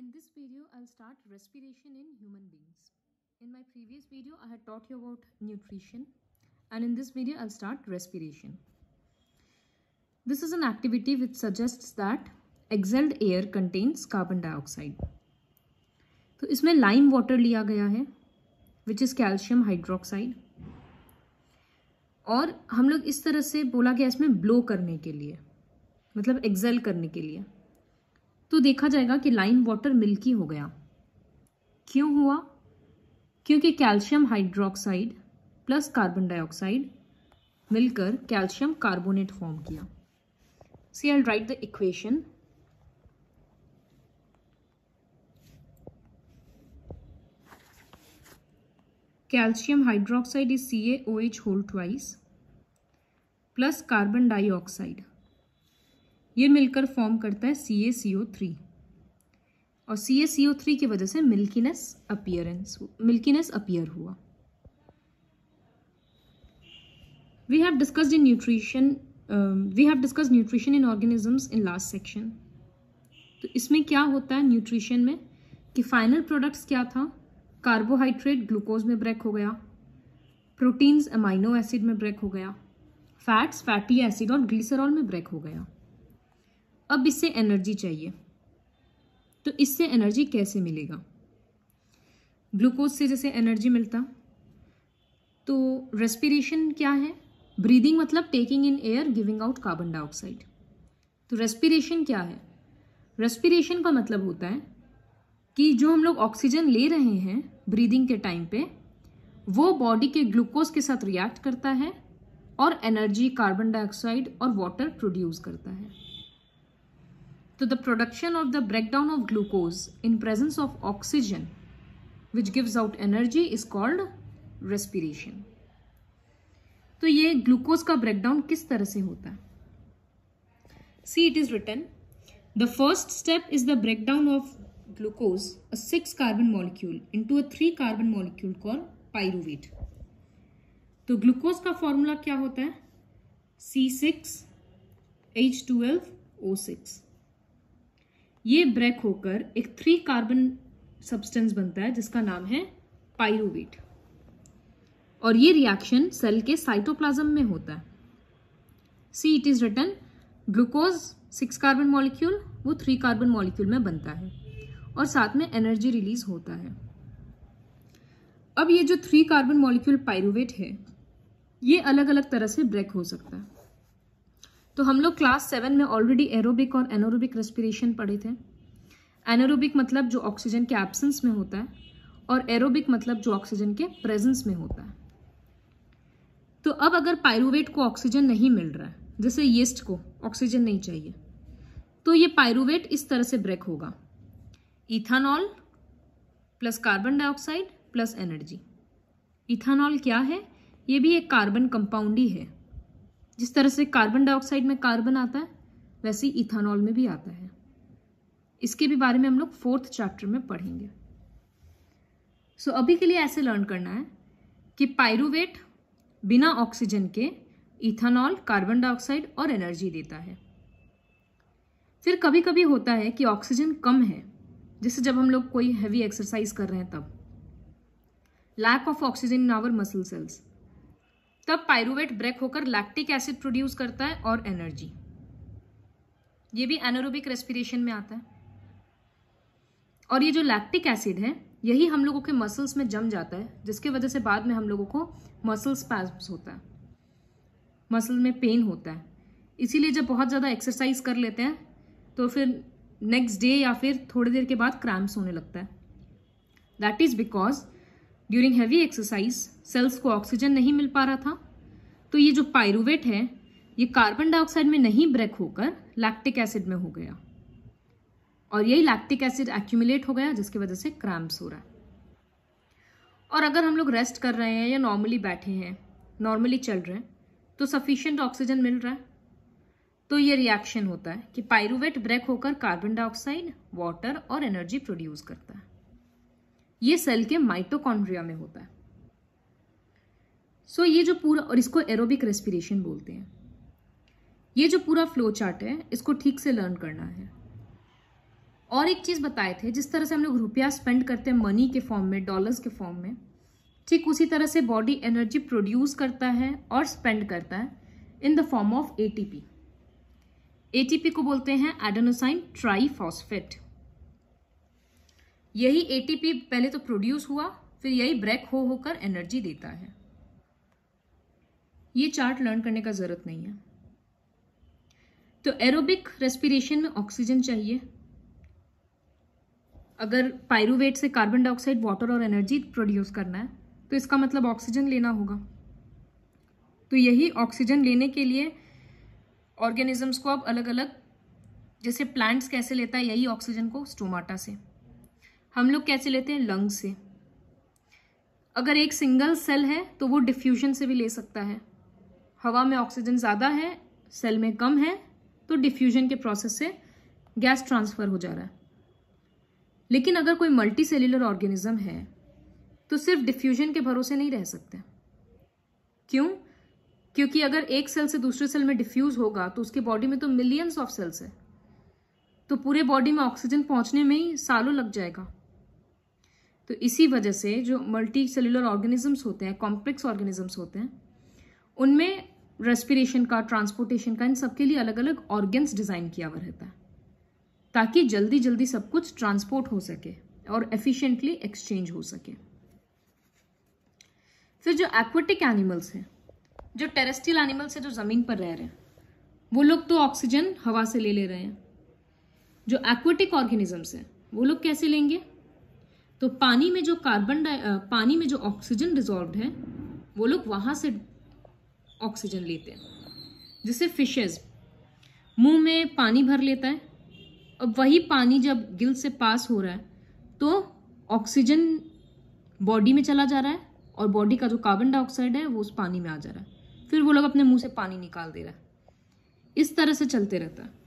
In this video, I'll start respiration in human beings. In my previous video, I had taught you about nutrition and in this video, I'll start respiration. This is an activity which suggests that exhaled air contains carbon dioxide. तो इसमें lime water लिया गया है which is calcium hydroxide और हम लोग इस तरह से बोला गया इसमें ब्लो करने के लिए मतलब एक्सेल करने के लिए तो देखा जाएगा कि लाइन वाटर मिल्की हो गया क्यों हुआ क्योंकि calcium hydroxide plus carbon dioxide मिलकर कैल्शियम कार्बोनेट फॉर्म किया see I write the equation calcium hydroxide is C H hold twice plus carbon dioxide ये मिलकर फॉर्म करता है सी ए सी ओ थ्री और सी ए सी ओ थ्री की वजह से मिल्कीनेस अपियरेंस मिल्कीनेस अपियर हुआ we have discussed in nutrition we have discussed nutrition in organisms in last section तो इसमें क्या होता है न्यूट्रिशन में कि फाइनल प्रोडक्ट्स क्या था कार्बोहाइड्रेट ग्लूकोज में ब्रेक हो गया प्रोटीन्स अमाइनो एसिड में ब्रेक हो गया फैट्स फैटी एसिड और ग्लिसरॉल में ब्रेक हो गया अब इससे एनर्जी चाहिए तो इससे एनर्जी कैसे मिलेगा ग्लूकोज से जैसे एनर्जी मिलता तो रेस्पिरेशन क्या है ब्रीदिंग मतलब taking in air giving out carbon dioxide तो रेस्पिरेशन क्या है रेस्पिरेशन का मतलब होता है कि जो हम लोग ऑक्सीजन ले रहे हैं ब्रीदिंग के टाइम पे वो बॉडी के ग्लूकोज के साथ रिएक्ट करता है और एनर्जी कार्बन डाइऑक्साइड और वाटर प्रोड्यूस करता है the the production the the breakdown of glucose in presence of oxygen which gives out energy is called respiration. तो ये ग्लूकोज का ब्रेकडाउन किस तरह से होता है see it is written the first step is the breakdown of glucose a six carbon molecule into a three carbon molecule call pyruvate तो glucose का फॉर्मूला क्या होता है C six H twelve O six ये break होकर एक three carbon substance बनता है जिसका नाम है पायरुवेट और ये रिएक्शन सेल के साइटोप्लाज्म में होता है see it is written glucose six carbon molecule वो थ्री कार्बन मॉलिक्यूल में बनता है और साथ में एनर्जी रिलीज होता है अब ये जो थ्री कार्बन मॉलिक्यूल पायरोवेट है ये अलग अलग तरह से ब्रेक हो सकता है तो हम लोग क्लास सेवन में ऑलरेडी एरोबिक और एनोरोबिक रेस्पिरेशन पढ़े थे एनोरोबिक मतलब जो ऑक्सीजन के एब्सेंस में होता है और एरोबिक मतलब जो ऑक्सीजन के प्रेजेंस में होता है तो अब अगर पायरुवेट को ऑक्सीजन नहीं मिल रहा है जैसे येस्ट को ऑक्सीजन नहीं चाहिए तो ये पायरुवेट इस तरह से ब्रेक होगा ethanol plus carbon dioxide plus energy ethanol क्या है ये भी एक कार्बन कंपाउंड ही है जिस तरह से कार्बन डाइऑक्साइड में कार्बन आता है वैसे ही इथानॉल में भी आता है इसके भी बारे में हम लोग फोर्थ चैप्टर में पढ़ेंगे सो so, अभी के लिए ऐसे लर्न करना है कि पायरुवेट बिना ऑक्सीजन के इथानॉल कार्बन डाइऑक्साइड और एनर्जी देता है फिर कभी कभी होता है कि ऑक्सीजन कम है जैसे जब हम लोग कोई हैवी एक्सरसाइज कर रहे हैं तब lack of oxygen in our muscle cells तब पायरुवेट ब्रेक होकर लैक्टिक एसिड प्रोड्यूस करता है और एनर्जी ये भी एनोरोबिक रेस्पिरेशन में आता है और ये जो लैक्टिक एसिड है यही हम लोगों के मसल्स में जम जाता है जिसके वजह से बाद में हम लोगों को मसल स्पैम्स होता है मसल में पेन होता है इसीलिए जब बहुत ज़्यादा एक्सरसाइज कर लेते हैं तो फिर नेक्स्ट डे या फिर थोड़ी देर के बाद क्रैम्प्स होने लगता है that is because during heavy exercise cells को ऑक्सीजन नहीं मिल पा रहा था तो ये जो पायरुवेट है ये कार्बन डाइऑक्साइड में नहीं ब्रेक होकर लैक्टिक एसिड में हो गया और यही लैक्टिक एसिड एक्यूमुलेट हो गया जिसकी वजह से क्रैम्प्स हो रहा है और अगर हम लोग रेस्ट कर रहे हैं या नॉर्मली बैठे हैं नॉर्मली चल रहे हैं तो सफिशियंट ऑक्सीजन मिल रहा है तो ये रिएक्शन होता है कि पायरुवेट ब्रेक होकर कार्बन डाइऑक्साइड वाटर और एनर्जी प्रोड्यूस करता है ये सेल के माइटोकॉन्ड्रिया में होता है सो so ये जो पूरा और इसको एरोबिक रेस्पिरेशन बोलते हैं ये जो पूरा फ्लो चार्ट है इसको ठीक से लर्न करना है और एक चीज़ बताए थे जिस तरह से हम लोग रुपया स्पेंड करते हैं मनी के फॉर्म में डॉलर्स के फॉर्म में ठीक उसी तरह से बॉडी एनर्जी प्रोड्यूस करता है और स्पेंड करता है in the form of ATP ATP को बोलते हैं ट्राई ट्राईफॉस्फेट यही एटीपी पहले तो प्रोड्यूस हुआ फिर यही ब्रेक हो होकर एनर्जी देता है ये चार्ट लर्न करने का ज़रूरत नहीं है तो एरोबिक रेस्पिरेशन में ऑक्सीजन चाहिए अगर पायरुवेट से कार्बन डाइऑक्साइड वाटर और एनर्जी प्रोड्यूस करना है तो इसका मतलब ऑक्सीजन लेना होगा तो यही ऑक्सीजन लेने के लिए ऑर्गेनिजम्स को आप अलग अलग जैसे प्लांट्स कैसे लेता है यही ऑक्सीजन को स्टोमाटा से हम लोग कैसे लेते हैं लंग से अगर एक सिंगल सेल है तो वो डिफ्यूजन से भी ले सकता है हवा में ऑक्सीजन ज़्यादा है सेल में कम है तो डिफ्यूजन के प्रोसेस से गैस ट्रांसफ़र हो जा रहा है लेकिन अगर कोई मल्टी सेल्यूलर ऑर्गेनिज्म है तो सिर्फ डिफ्यूजन के भरोसे नहीं रह सकते क्यों क्योंकि अगर एक सेल से दूसरे सेल में डिफ्यूज होगा तो उसके बॉडी में तो मिलियंस ऑफ सेल्स है तो पूरे बॉडी में ऑक्सीजन पहुंचने में ही सालों लग जाएगा तो इसी वजह से जो मल्टी सेलुलर ऑर्गेनिजम्स होते हैं कॉम्प्लेक्स ऑर्गेनिजम्स होते हैं उनमें रेस्पिरेशन का ट्रांसपोर्टेशन का इन सबके लिए अलग अलग ऑर्गेन्स डिज़ाइन किया हुआ रहता है ताकि जल्दी जल्दी सब कुछ ट्रांसपोर्ट हो सके और एफिशिएंटली एक्सचेंज हो सके फिर जो एक्वेटिक एनिमल्स हैं जो टेरेस्ट्रियल एनिमल्स हैं जो ज़मीन पर रह रहे हैं वो लोग तो ऑक्सीजन हवा से ले ले रहे हैं जो एक्वेटिक ऑर्गेनिजम्स हैं वो लोग कैसे लेंगे तो पानी में जो कार्बन डाई पानी में जो ऑक्सीजन डिजॉल्व है वो लोग वहाँ से ऑक्सीजन लेते हैं जिससे फिशेज मुंह में पानी भर लेता है अब वही पानी जब गिल से पास हो रहा है तो ऑक्सीजन बॉडी में चला जा रहा है और बॉडी का जो कार्बन डाइऑक्साइड है वो उस पानी में आ जा रहा है फिर वो लोग अपने मुंह से पानी निकाल दे रहा है इस तरह से चलते रहता है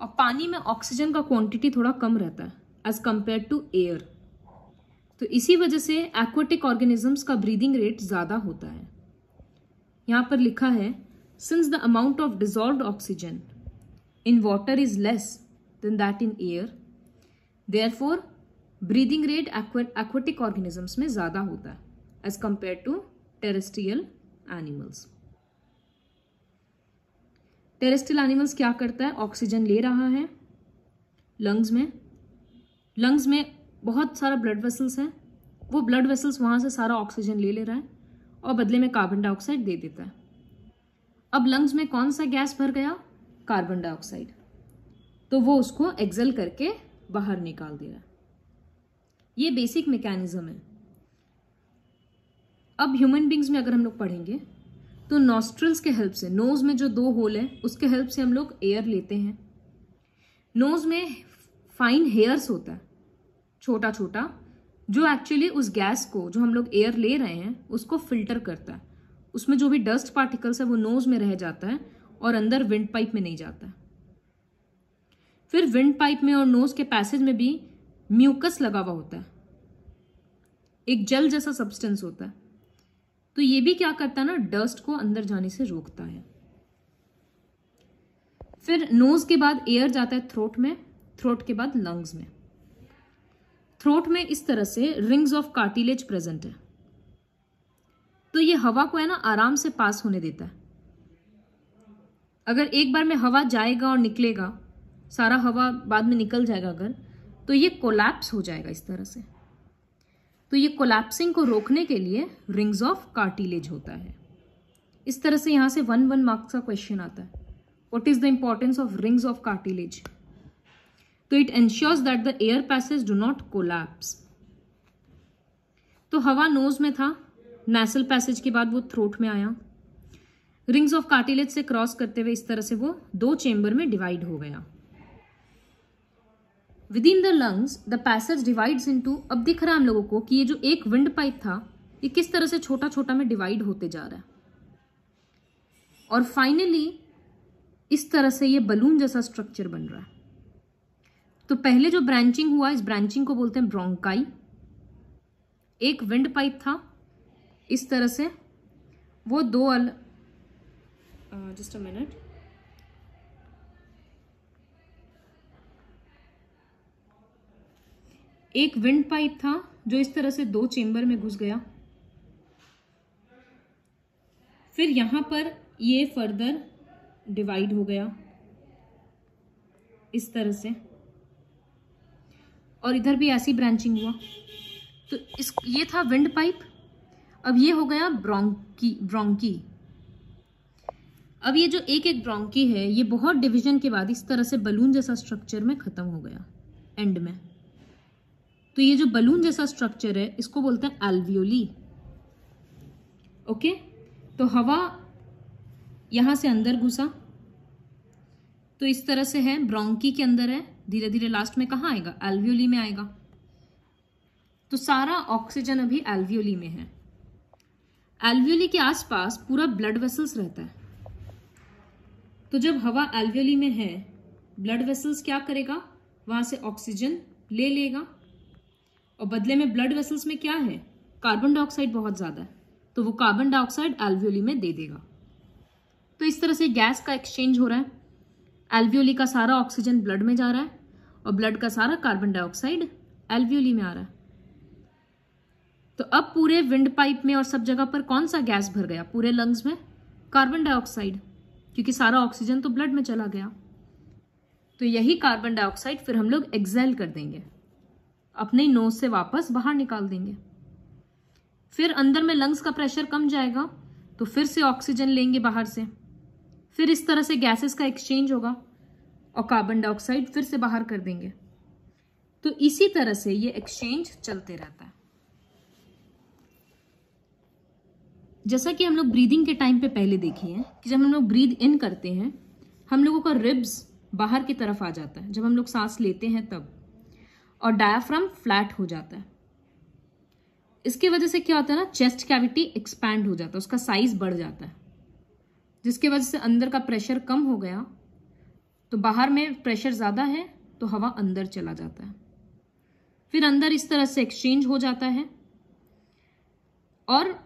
और पानी में ऑक्सीजन का क्वांटिटी थोड़ा कम रहता है एज कंपेयर टू एयर तो इसी वजह से एक्वेटिक ऑर्गेनिजम्स का ब्रीदिंग रेट ज़्यादा होता है यहाँ पर लिखा है since the amount of dissolved oxygen in water is less than that in air therefore breathing rate aquatic organisms में ज़्यादा होता है as compare to terrestrial animals terrestrial animals क्या करता है ऑक्सीजन ले रहा है लंग्स में लंग्स में बहुत सारा ब्लड वेसल्स हैं वो ब्लड वेसल्स वहाँ से सारा ऑक्सीजन ले ले रहा है और बदले में कार्बन डाइऑक्साइड दे देता है अब लंग्स में कौन सा गैस भर गया कार्बन डाइऑक्साइड तो वो उसको एक्जल करके बाहर निकाल दे रहा है ये बेसिक मैकेनिज्म है अब ह्यूमन बींग्स में अगर हम लोग पढ़ेंगे तो नॉस्ट्रल्स के हेल्प से नोज़ में जो दो होल है उसके हेल्प से हम लोग एयर लेते हैं नोज़ में फाइन हेयर्स होता है छोटा छोटा जो एक्चुअली उस गैस को जो हम लोग एयर ले रहे हैं उसको फिल्टर करता है उसमें जो भी डस्ट पार्टिकल्स है वो नोज में रह जाता है और अंदर विंड पाइप में नहीं जाता है फिर विंड पाइप में और नोज के पैसेज में भी म्यूकस लगा हुआ होता है एक जल जैसा सब्सटेंस होता है तो ये भी क्या करता है ना डस्ट को अंदर जाने से रोकता है फिर नोज के बाद एयर जाता है थ्रोट में थ्रोट के बाद लंग्स में थ्रोट में इस तरह से रिंग्स ऑफ कार्टिलेज प्रेजेंट है तो ये हवा को है ना आराम से पास होने देता है अगर एक बार में हवा जाएगा और निकलेगा सारा हवा बाद में निकल जाएगा अगर तो ये कोलैप्स हो जाएगा इस तरह से तो ये कोलैप्सिंग को रोकने के लिए रिंग्स ऑफ कार्टिलेज होता है इस तरह से यहां से वन वन मार्क्स का क्वेश्चन आता है what is the importance of rings of cartilage तो it ensures that the air passage do not collapse तो हवा नोज में था नेसल पैसेज के बाद वो थ्रोट में आया रिंग्स ऑफ कार्टिलेज से क्रॉस करते हुए इस तरह से वो दो चेम्बर में डिवाइड हो गया within the lungs the passage divides into अब दिख रहा है हम लोगों को कि ये जो एक विंड पाइप था ये किस तरह से छोटा छोटा में डिवाइड होते जा रहा है और फाइनली इस तरह से ये बलून जैसा स्ट्रक्चर बन रहा है तो पहले जो ब्रांचिंग हुआ इस ब्रांचिंग को बोलते हैं ब्रोंकाई एक विंड पाइप था इस तरह से वो दो अल जस्ट अ मिनट एक विंड पाइप था जो इस तरह से दो चेंबर में घुस गया फिर यहां पर ये फर्दर डिवाइड हो गया इस तरह से और इधर भी ऐसी ब्रांचिंग हुआ तो इस ये था विंड पाइप अब ये हो गया ब्रोंकी ब्रोंकी अब ये जो एक एक ब्रोंकी है ये बहुत डिवीजन के बाद इस तरह से बलून जैसा स्ट्रक्चर में ख़त्म हो गया एंड में तो ये जो बलून जैसा स्ट्रक्चर है इसको बोलते हैं एल्वियोली ओके तो हवा यहां से अंदर घुसा तो इस तरह से है ब्रोंकी के अंदर है धीरे धीरे लास्ट में कहाँ आएगा एल्वियोली में आएगा तो सारा ऑक्सीजन अभी एल्वियोली में है एल्वियोली के आसपास पूरा ब्लड वेसल्स रहता है तो जब हवा एल्वियोली में है ब्लड वेसल्स क्या करेगा वहां से ऑक्सीजन ले लेगा और बदले में ब्लड वेसल्स में क्या है कार्बन डाइऑक्साइड बहुत ज़्यादा है तो वो कार्बन डाइऑक्साइड एल्वियोली में दे देगा तो इस तरह से गैस का एक्सचेंज हो रहा है एल्वियोली का सारा ऑक्सीजन ब्लड में जा रहा है और ब्लड का सारा कार्बन डाइऑक्साइड एल्व्यूली में आ रहा है तो अब पूरे विंड पाइप में और सब जगह पर कौन सा गैस भर गया पूरे लंग्स में कार्बन डाइऑक्साइड क्योंकि सारा ऑक्सीजन तो ब्लड में चला गया तो यही कार्बन डाइऑक्साइड फिर हम लोग एक्सेल कर देंगे अपने नोज से वापस बाहर निकाल देंगे फिर अंदर में लंग्स का प्रेशर कम जाएगा तो फिर से ऑक्सीजन लेंगे बाहर से फिर इस तरह से गैसेस का एक्सचेंज होगा और कार्बन डाइऑक्साइड फिर से बाहर कर देंगे तो इसी तरह से ये एक्सचेंज चलते रहता है जैसा कि हम लोग ब्रीदिंग के टाइम पे पहले देखे हैं कि जब हम लोग ब्रीद इन करते हैं हम लोगों का रिब्स बाहर की तरफ आ जाता है जब हम लोग सांस लेते हैं तब और डायाफ्राम फ्लैट हो जाता है इसकी वजह से क्या होता है ना चेस्ट कैविटी एक्सपैंड हो जाता है उसका साइज बढ़ जाता है जिसके वजह से अंदर का प्रेशर कम हो गया तो बाहर में प्रेशर ज़्यादा है तो हवा अंदर चला जाता है फिर अंदर इस तरह से एक्सचेंज हो जाता है और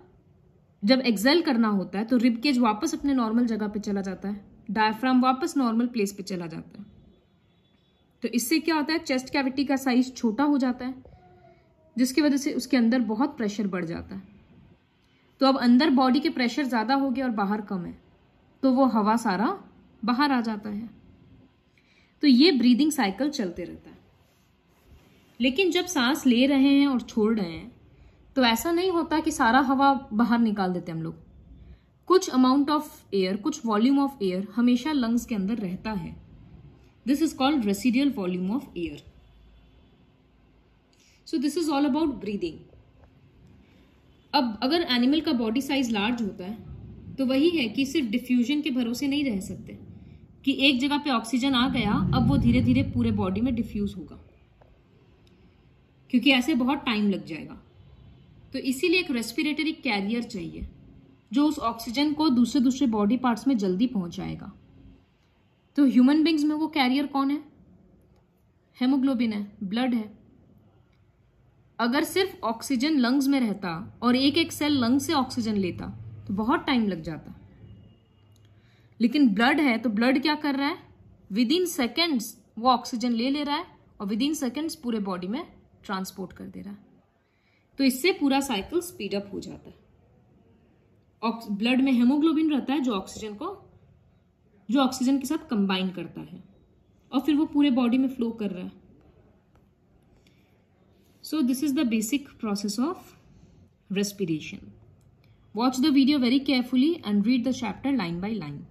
जब एक्सेल करना होता है तो रिब केज वापस अपने नॉर्मल जगह पे चला जाता है डायफ्राम वापस नॉर्मल प्लेस पे चला जाता है तो इससे क्या होता है चेस्ट कैविटी का साइज छोटा हो जाता है जिसकी वजह से उसके अंदर बहुत प्रेशर बढ़ जाता है तो अब अंदर बॉडी के प्रेशर ज़्यादा हो गया और बाहर कम है तो वो हवा सारा बाहर आ जाता है तो ये ब्रीदिंग साइकिल चलते रहता है लेकिन जब सांस ले रहे हैं और छोड़ रहे हैं तो ऐसा नहीं होता कि सारा हवा बाहर निकाल देते हम लोग कुछ अमाउंट ऑफ एयर कुछ वॉल्यूम ऑफ एयर हमेशा लंग्स के अंदर रहता है this is called residual volume of air so this is all about breathing अब अगर एनिमल का बॉडी साइज लार्ज होता है तो वही है कि सिर्फ डिफ्यूजन के भरोसे नहीं रह सकते कि एक जगह पे ऑक्सीजन आ गया अब वो धीरे धीरे पूरे बॉडी में डिफ्यूज होगा क्योंकि ऐसे बहुत टाइम लग जाएगा तो इसीलिए एक रेस्पिरेटरी कैरियर चाहिए जो उस ऑक्सीजन को दूसरे दूसरे बॉडी पार्ट्स में जल्दी पहुंचाएगा तो ह्यूमन बींग्स में वो कैरियर कौन है हेमोग्लोबिन है ब्लड है अगर सिर्फ ऑक्सीजन लंग्स में रहता और एक एक सेल लंग्स से ऑक्सीजन लेता तो बहुत टाइम लग जाता लेकिन ब्लड है तो ब्लड क्या कर रहा है विद इन सेकेंड्स वो ऑक्सीजन ले ले रहा है और विद इन सेकेंड्स पूरे बॉडी में ट्रांसपोर्ट कर दे रहा है तो इससे पूरा साइकिल स्पीडअप हो जाता है ब्लड में हेमोग्लोबिन रहता है जो ऑक्सीजन को जो ऑक्सीजन के साथ कंबाइन करता है और फिर वो पूरे बॉडी में फ्लो कर रहा है so this is the basic process of respiration watch the video very carefully and read the chapter line by line